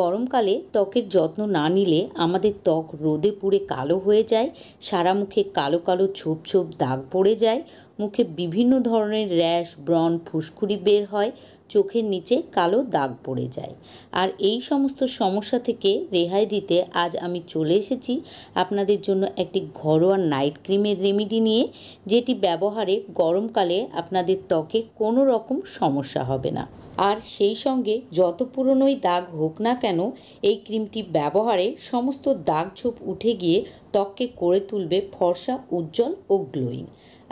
গরমকালে ত্বকের যত্ন না নিলে আমাদের ত্বক রোদে পুড়ে কালো হয়ে যায় সারা মুখে কালো কালো ছোপ ছোপ দাগ পড়ে যায় মুখে বিভিন্ন ধরনের র্যাশ ব্রণ ফুসকুড়ি বের হয় চোখের নিচে কালো দাগ পড়ে যায় আর এই সমস্ত সমস্যা থেকে রেহাই দিতে আজ আমি চলে এসেছি আপনাদের জন্য একটি ঘরোয়া নাইট ক্রিমের রেমিডি নিয়ে যেটি ব্যবহারে গরমকালে আপনাদের ত্বকে কোনো রকম সমস্যা হবে না আর সেই সঙ্গে যত পুরনোই দাগ হোক না কেন এই ক্রিমটি ব্যবহারে সমস্ত দাগ ছোপ উঠে গিয়ে ত্বককে করে তুলবে ফর্সা উজ্জ্বল ও গ্লোয়িং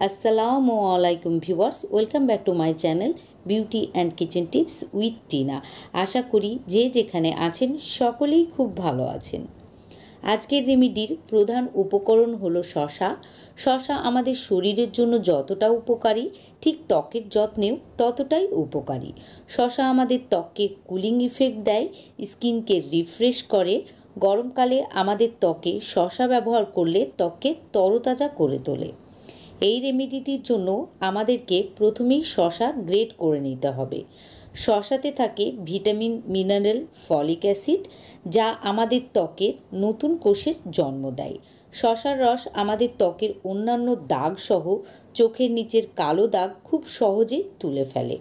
আসসালামু আলাইকুম viewers welcome back to my channel beauty and kitchen tips with Tina আশা করি যে যেখানে আছেন সকলেই খুব ভালো আছেন আজকের রেমিডির প্রধান উপকরণ হলো শশা শশা আমাদের শরীরের জন্য যতটা উপকারী ঠিক ত্বকের যত্নেও ততটাই উপকারী শশা আমাদের ত্বককে কুলিং ইফেক্ট দেয় স্কিনকে রিফ্রেশ করে গরমকালে আমাদের ত্বকে শশা ব্যবহার করলে ত্বককে তরতাজা করে তোলে এই রেমিডিটির জন্য আমাদেরকে প্রথমেই শশা গ্রেড করে নিতে হবে শশাতে থাকে ভিটামিন মিনারেল ফলিক অ্যাসিড যা আমাদের ত্বকের নতুন কোষের জন্ম দেয় শশার রস আমাদের ত্বকের অন্যান্য দাগসহ চোখের নিচের কালো দাগ খুব সহজেই তুলে ফেলে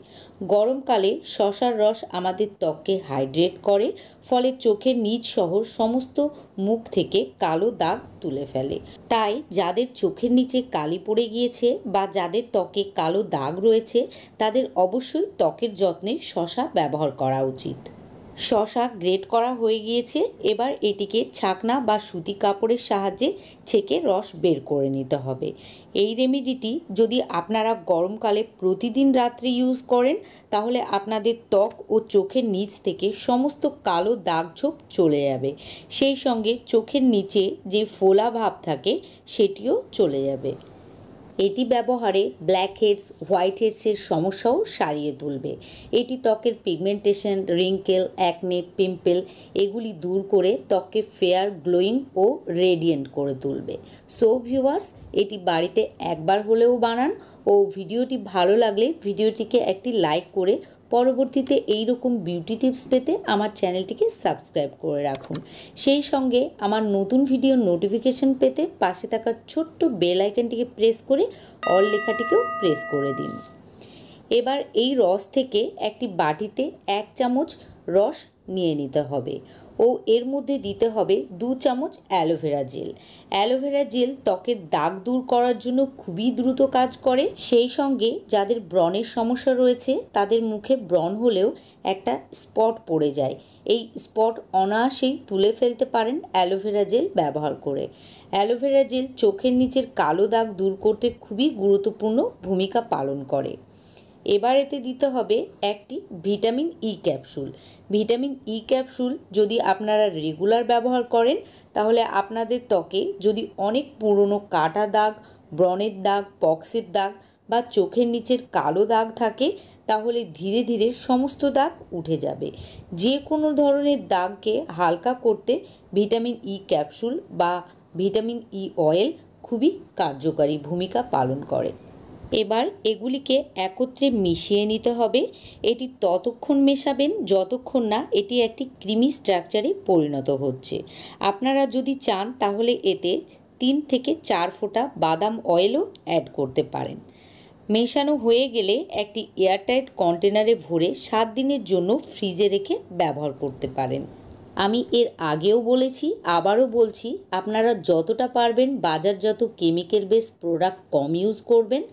গরমকালে শশার রস আমাদের ত্বককে হাইড্রেট করে ফলে চোখের নিচ সহ সমস্ত মুখ থেকে কালো দাগ তুলে ফেলে তাই যাদের চোখের নিচে কালি পড়ে গিয়েছে বা যাদের ত্বকে কালো দাগ রয়েছে তাদের অবশ্যই ত্বকের যত্নে শশা ব্যবহার করা উচিত শশা গ্রেট করা হয়ে গিয়েছে এবার এটিকে ছাকনা বা সুতি কাপড়ের সাহায্যে ছেঁকে রস বের করে নিতে হবে এই রেমেডিটি যদি আপনারা গরমকালে প্রতিদিন রাত্রে ইউজ করেন তাহলে আপনাদের ত্বক ও চোখের নিচ থেকে সমস্ত কালো ঝোপ চলে যাবে সেই সঙ্গে চোখের নিচে যে ফোলা ভাব থাকে সেটিও চলে যাবে এটি ব্যবহারে ব্ল্যাক হেডস হোয়াইট হেডসের সমস্যাও সারিয়ে তুলবে এটি ত্বকের পিগমেন্টেশন রিঙ্কেল অ্যাকনে পিম্পেল এগুলি দূর করে ত্বককে ফেয়ার গ্লোয়িং ও রেডিয়েন্ট করে তুলবে সো ভিউয়ার্স এটি বাড়িতে একবার হলেও বানান ও ভিডিওটি ভালো লাগলে ভিডিওটিকে একটি লাইক করে পরবর্তীতে এই রকম বিউটি টিপস পেতে আমার চ্যানেলটিকে সাবস্ক্রাইব করে রাখুন সেই সঙ্গে আমার নতুন ভিডিও নোটিফিকেশন পেতে পাশে থাকা ছোট্ট বেল আইকনটিকে প্রেস করে অল লেখাটিকেও প্রেস করে দিন এবার এই রস থেকে একটি বাটিতে এক চামচ রস নিয়ে নিতে হবে ও এর মধ্যে দিতে হবে দু চামচ অ্যালোভেরা জেল অ্যালোভেরা জেল ত্বকের দাগ দূর করার জন্য খুবই দ্রুত কাজ করে সেই সঙ্গে যাদের ব্রণের সমস্যা রয়েছে তাদের মুখে ব্রণ হলেও একটা স্পট পড়ে যায় এই স্পট অনায়াসেই তুলে ফেলতে পারেন অ্যালোভেরা জেল ব্যবহার করে অ্যালোভেরা জেল চোখের নিচের কালো দাগ দূর করতে খুবই গুরুত্বপূর্ণ ভূমিকা পালন করে এবার এতে দিতে হবে একটি vitamin E e capsule vitamin E e capsule যদি আপনারা রেগুলার ব্যবহার করেন তাহলে আপনাদের ত্বকে যদি অনেক পুরনো কাটা দাগ ব্রণের দাগ পক্সের দাগ বা চোখের নিচের কালো দাগ থাকে তাহলে ধীরে ধীরে সমস্ত দাগ উঠে যাবে যে কোনো ধরনের দাগকে হালকা করতে ভিটামিন ই e ক্যাপসুল বা ভিটামিন ই অয়েল খুবই কার্যকারী ভূমিকা পালন করে এবার এগুলিকে একত্রে মিশিয়ে নিতে হবে এটি ততক্ষণ মেশাবেন যতক্ষণ না এটি একটি ক্রিমি স্ট্রাকচারে পরিণত হচ্ছে আপনারা যদি চান তাহলে এতে তিন থেকে চার ফোঁটা বাদাম অয়েলও অ্যাড করতে পারেন মেশানো হয়ে গেলে একটি এয়ারটাইট কন্টেনারে ভরে সাত দিনের জন্য ফ্রিজে রেখে ব্যবহার করতে পারেন আমি এর আগেও বলেছি আবারও বলছি আপনারা যতটা পারবেন বাজারজাত কেমিক্যাল বেস প্রোডাক্ট কম ইউজ করবেন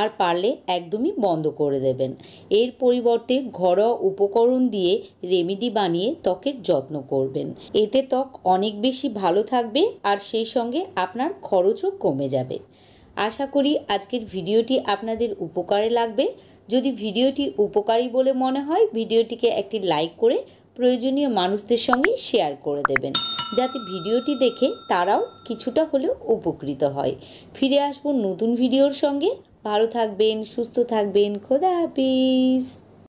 আর পারলে একদমই বন্ধ করে দেবেন এর পরিবর্তে ঘরোয়া উপকরণ দিয়ে রেমেডি বানিয়ে ত্বকের যত্ন করবেন এতে ত্বক অনেক বেশি ভালো থাকবে আর সেই সঙ্গে আপনার খরচও কমে যাবে আশা করি আজকের ভিডিওটি আপনাদের উপকারে লাগবে যদি ভিডিওটি উপকারী বলে মনে হয় ভিডিওটিকে একটি লাইক করে প্রয়োজনীয় মানুষদের সঙ্গে শেয়ার করে দেবেন যাতে ভিডিওটি দেখে তারাও কিছুটা হলেও উপকৃত হয় ফিরে আসবো নতুন ভিডিওর সঙ্গে ভালো থাকবেন সুস্থ থাকবেন খোদা হাফিজ